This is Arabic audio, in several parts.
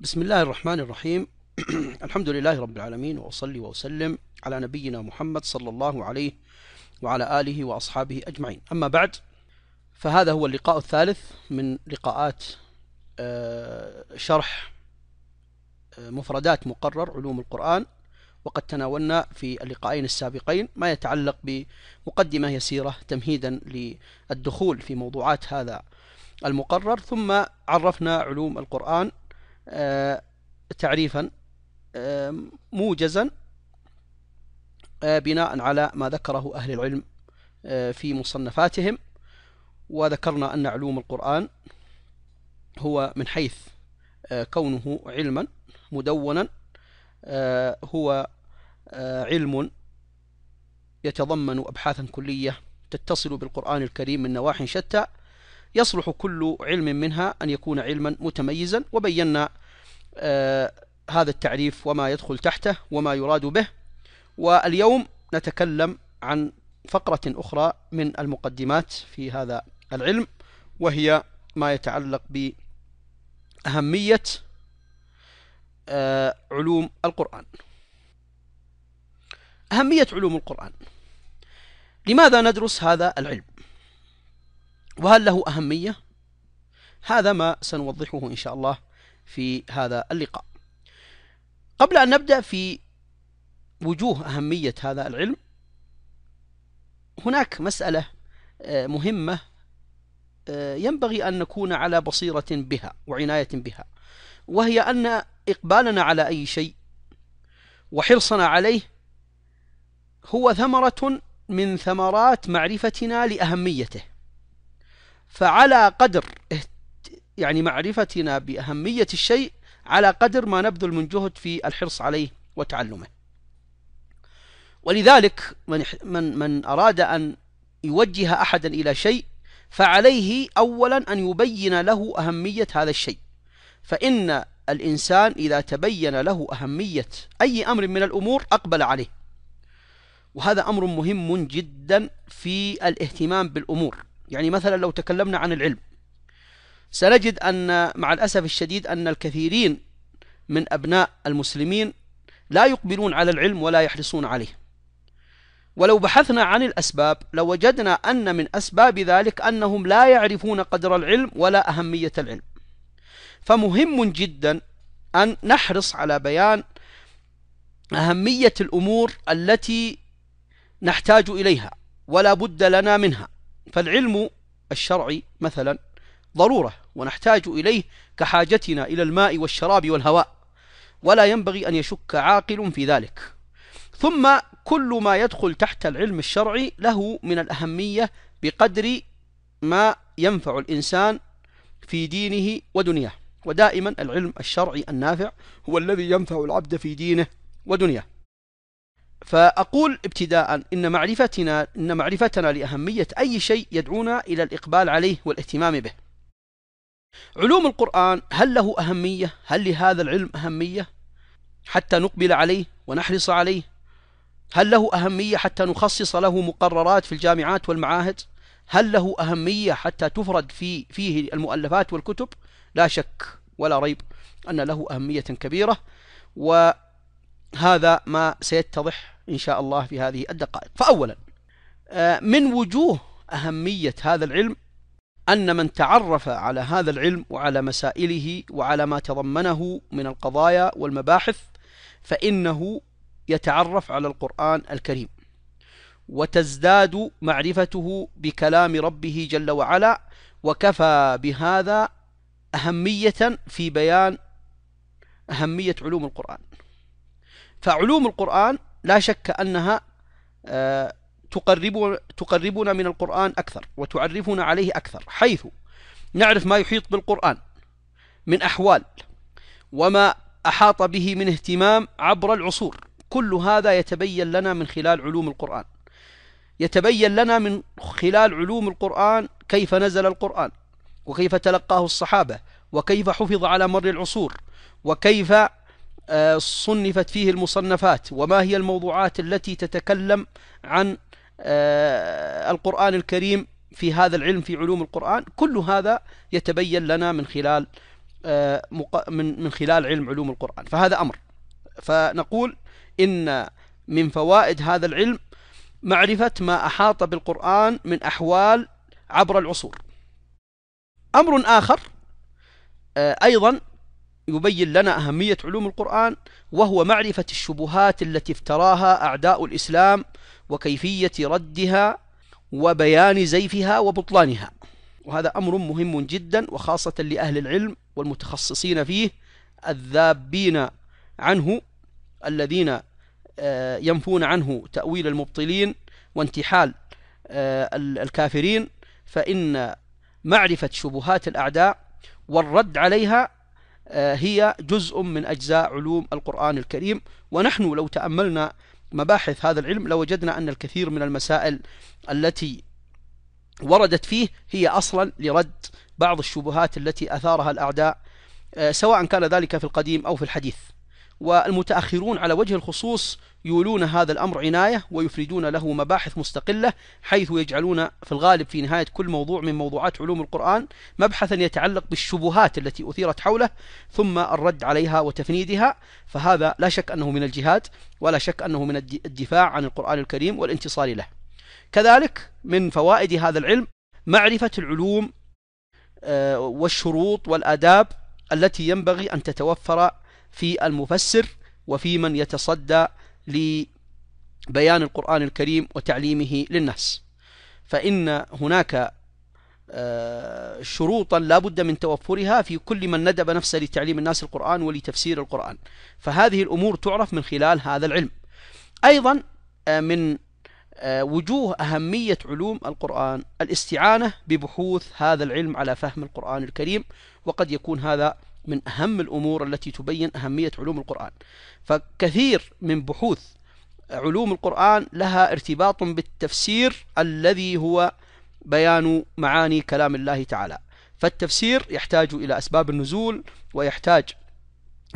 بسم الله الرحمن الرحيم الحمد لله رب العالمين وأصلي وأسلم على نبينا محمد صلى الله عليه وعلى آله وأصحابه أجمعين أما بعد فهذا هو اللقاء الثالث من لقاءات آه، شرح آه، مفردات مقرر علوم القرآن وقد تناولنا في اللقاءين السابقين ما يتعلق بمقدمة يسيرة تمهيدا للدخول في موضوعات هذا المقرر ثم عرفنا علوم القرآن آه، تعريفا آه، موجزا آه، بناء على ما ذكره أهل العلم في مصنفاتهم وذكرنا أن علوم القرآن هو من حيث كونه علما مدونا هو علم يتضمن أبحاثا كلية تتصل بالقرآن الكريم من نواح شتى يصلح كل علم منها أن يكون علما متميزا وبينا آه، هذا التعريف وما يدخل تحته وما يراد به واليوم نتكلم عن فقرة أخرى من المقدمات في هذا العلم وهي ما يتعلق بأهمية آه، علوم القرآن أهمية علوم القرآن لماذا ندرس هذا العلم وهل له أهمية هذا ما سنوضحه إن شاء الله في هذا اللقاء قبل أن نبدأ في وجوه أهمية هذا العلم هناك مسألة آه، مهمة آه، ينبغي أن نكون على بصيرة بها وعناية بها وهي أن إقبالنا على أي شيء وحرصنا عليه هو ثمرة من ثمرات معرفتنا لأهميته فعلى قدر يعني معرفتنا بأهمية الشيء على قدر ما نبذل من جهد في الحرص عليه وتعلمه ولذلك من, من, من أراد أن يوجه أحدا إلى شيء فعليه أولا أن يبين له أهمية هذا الشيء فإن الإنسان إذا تبين له أهمية أي أمر من الأمور أقبل عليه وهذا أمر مهم جدا في الاهتمام بالأمور يعني مثلا لو تكلمنا عن العلم سنجد أن مع الأسف الشديد أن الكثيرين من أبناء المسلمين لا يقبلون على العلم ولا يحرصون عليه ولو بحثنا عن الأسباب لوجدنا لو أن من أسباب ذلك أنهم لا يعرفون قدر العلم ولا أهمية العلم فمهم جدا أن نحرص على بيان أهمية الأمور التي نحتاج إليها ولا بد لنا منها فالعلم الشرعي مثلا ضرورة ونحتاج إليه كحاجتنا إلى الماء والشراب والهواء ولا ينبغي أن يشك عاقل في ذلك ثم كل ما يدخل تحت العلم الشرعي له من الأهمية بقدر ما ينفع الإنسان في دينه ودنياه ودائما العلم الشرعي النافع هو الذي ينفع العبد في دينه ودنياه فأقول ابتداء إن معرفتنا إن معرفتنا لأهمية أي شيء يدعونا إلى الإقبال عليه والاهتمام به علوم القرآن هل له أهمية هل لهذا العلم أهمية حتى نقبل عليه ونحرص عليه هل له أهمية حتى نخصص له مقررات في الجامعات والمعاهد هل له أهمية حتى تفرد في فيه المؤلفات والكتب لا شك ولا ريب أن له أهمية كبيرة وهذا ما سيتضح إن شاء الله في هذه الدقائق فأولا آه، من وجوه أهمية هذا العلم أن من تعرف على هذا العلم وعلى مسائله وعلى ما تضمنه من القضايا والمباحث فإنه يتعرف على القرآن الكريم وتزداد معرفته بكلام ربه جل وعلا وكفى بهذا أهمية في بيان أهمية علوم القرآن فعلوم القرآن لا شك أنها آه، تقرب تقربنا من القرآن أكثر وتعرفنا عليه أكثر حيث نعرف ما يحيط بالقرآن من أحوال وما أحاط به من اهتمام عبر العصور كل هذا يتبين لنا من خلال علوم القرآن يتبين لنا من خلال علوم القرآن كيف نزل القرآن وكيف تلقاه الصحابة وكيف حفظ على مر العصور وكيف آه، صنفت فيه المصنفات وما هي الموضوعات التي تتكلم عن آه، القرآن الكريم في هذا العلم في علوم القرآن كل هذا يتبين لنا من خلال آه، من من خلال علم علوم القرآن فهذا أمر فنقول إن من فوائد هذا العلم معرفة ما أحاط بالقرآن من أحوال عبر العصور أمر آخر آه، أيضا يبين لنا أهمية علوم القرآن وهو معرفة الشبهات التي افتراها أعداء الإسلام وكيفية ردها وبيان زيفها وبطلانها وهذا أمر مهم جدا وخاصة لأهل العلم والمتخصصين فيه الذابين عنه الذين آه، ينفون عنه تأويل المبطلين وانتحال آه، الكافرين فإن معرفة شبهات الأعداء والرد عليها آه، هي جزء من أجزاء علوم القرآن الكريم ونحن لو تأملنا مباحث هذا العلم لوجدنا أن الكثير من المسائل التي وردت فيه هي أصلا لرد بعض الشبهات التي أثارها الأعداء آه، سواء كان ذلك في القديم أو في الحديث والمتأخرون على وجه الخصوص يولون هذا الأمر عناية ويفردون له مباحث مستقلة حيث يجعلون في الغالب في نهاية كل موضوع من موضوعات علوم القرآن مبحثا يتعلق بالشبهات التي أثيرت حوله ثم الرد عليها وتفنيدها فهذا لا شك أنه من الجهاد ولا شك أنه من الدفاع عن القرآن الكريم والانتصار له كذلك من فوائد هذا العلم معرفة العلوم آه، والشروط والآداب التي ينبغي أن تتوفر في المفسر وفي من يتصدى لبيان القرآن الكريم وتعليمه للناس فإن هناك آه، شروطا لا بد من توفرها في كل من ندب نفسه لتعليم الناس القرآن ولتفسير القرآن فهذه الأمور تعرف من خلال هذا العلم أيضا آه، من آه، وجوه أهمية علوم القرآن الاستعانة ببحوث هذا العلم على فهم القرآن الكريم وقد يكون هذا من أهم الأمور التي تبين أهمية علوم القرآن فكثير من بحوث علوم القرآن لها ارتباط بالتفسير الذي هو بيان معاني كلام الله تعالى فالتفسير يحتاج إلى أسباب النزول ويحتاج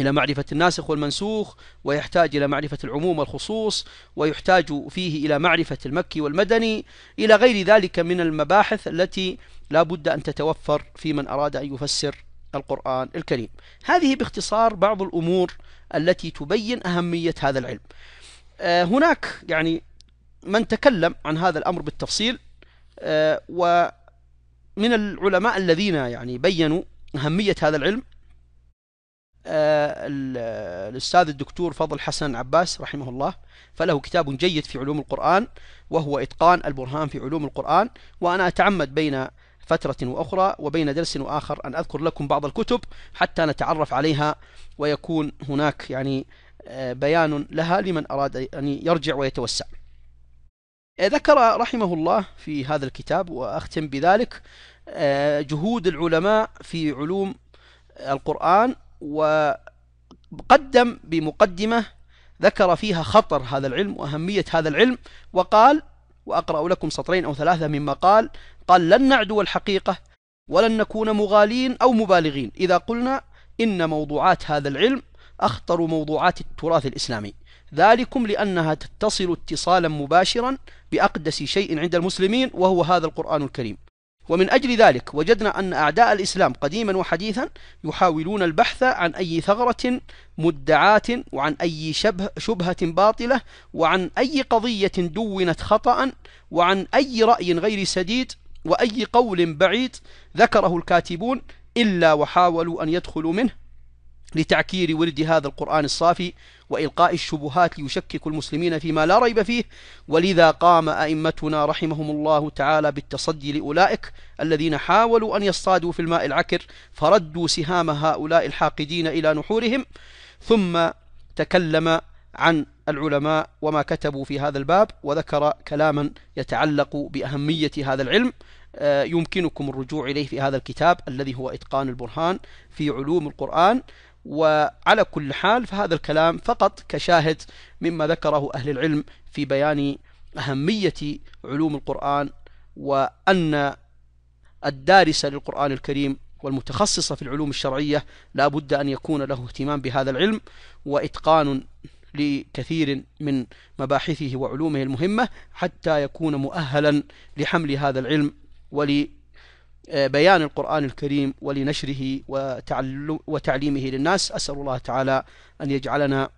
إلى معرفة الناسخ والمنسوخ ويحتاج إلى معرفة العموم والخصوص ويحتاج فيه إلى معرفة المكي والمدني إلى غير ذلك من المباحث التي لا بد أن تتوفر في من أراد أن يفسر القرآن الكريم هذه باختصار بعض الأمور التي تبين أهمية هذا العلم آه، هناك يعني من تكلم عن هذا الأمر بالتفصيل آه، ومن العلماء الذين يعني بينوا أهمية هذا العلم آه، الأستاذ الدكتور فضل حسن عباس رحمه الله فله كتاب جيد في علوم القرآن وهو إتقان البرهان في علوم القرآن وأنا أتعمد بين فترة وأخرى وبين درس وآخر أن أذكر لكم بعض الكتب حتى نتعرف عليها ويكون هناك يعني آه، بيان لها لمن أراد أن يرجع ويتوسع ذكر رحمه الله في هذا الكتاب وأختم بذلك آه، جهود العلماء في علوم القرآن وقدم بمقدمة ذكر فيها خطر هذا العلم وأهمية هذا العلم وقال وأقرأ لكم سطرين أو ثلاثة مما قال قال لن نعدو الحقيقة ولن نكون مغالين أو مبالغين إذا قلنا إن موضوعات هذا العلم أخطر موضوعات التراث الإسلامي ذلكم لأنها تتصل اتصالا مباشرا بأقدس شيء عند المسلمين وهو هذا القرآن الكريم ومن أجل ذلك وجدنا أن أعداء الإسلام قديما وحديثا يحاولون البحث عن أي ثغرة مدعاة وعن أي شبه شبهة باطلة وعن أي قضية دونت خطأ وعن أي رأي غير سديد وأي قول بعيد ذكره الكاتبون إلا وحاولوا أن يدخلوا منه لتعكير ورد هذا القرآن الصافي وإلقاء الشبهات ليشكك المسلمين فيما لا ريب فيه ولذا قام أئمتنا رحمهم الله تعالى بالتصدي لأولئك الذين حاولوا أن يصطادوا في الماء العكر فردوا سهام هؤلاء الحاقدين إلى نحورهم ثم تكلم عن العلماء وما كتبوا في هذا الباب وذكر كلاما يتعلق بأهمية هذا العلم آه، يمكنكم الرجوع إليه في هذا الكتاب الذي هو إتقان البرهان في علوم القرآن وعلى كل حال فهذا الكلام فقط كشاهد مما ذكره أهل العلم في بيان أهمية علوم القرآن وأن الدارس للقرآن الكريم والمتخصص في العلوم الشرعية لا بد أن يكون له اهتمام بهذا العلم وإتقان لكثير من مباحثه وعلومه المهمة حتى يكون مؤهلا لحمل هذا العلم ولبيان آه، القرآن الكريم ولنشره وتعليمه للناس أسأل الله تعالى أن يجعلنا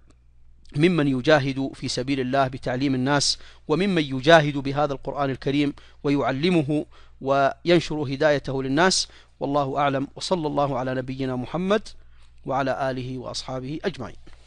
ممن يجاهد في سبيل الله بتعليم الناس وممن يجاهد بهذا القرآن الكريم ويعلمه وينشر هدايته للناس والله أعلم وصلى الله على نبينا محمد وعلى آله وأصحابه أجمعين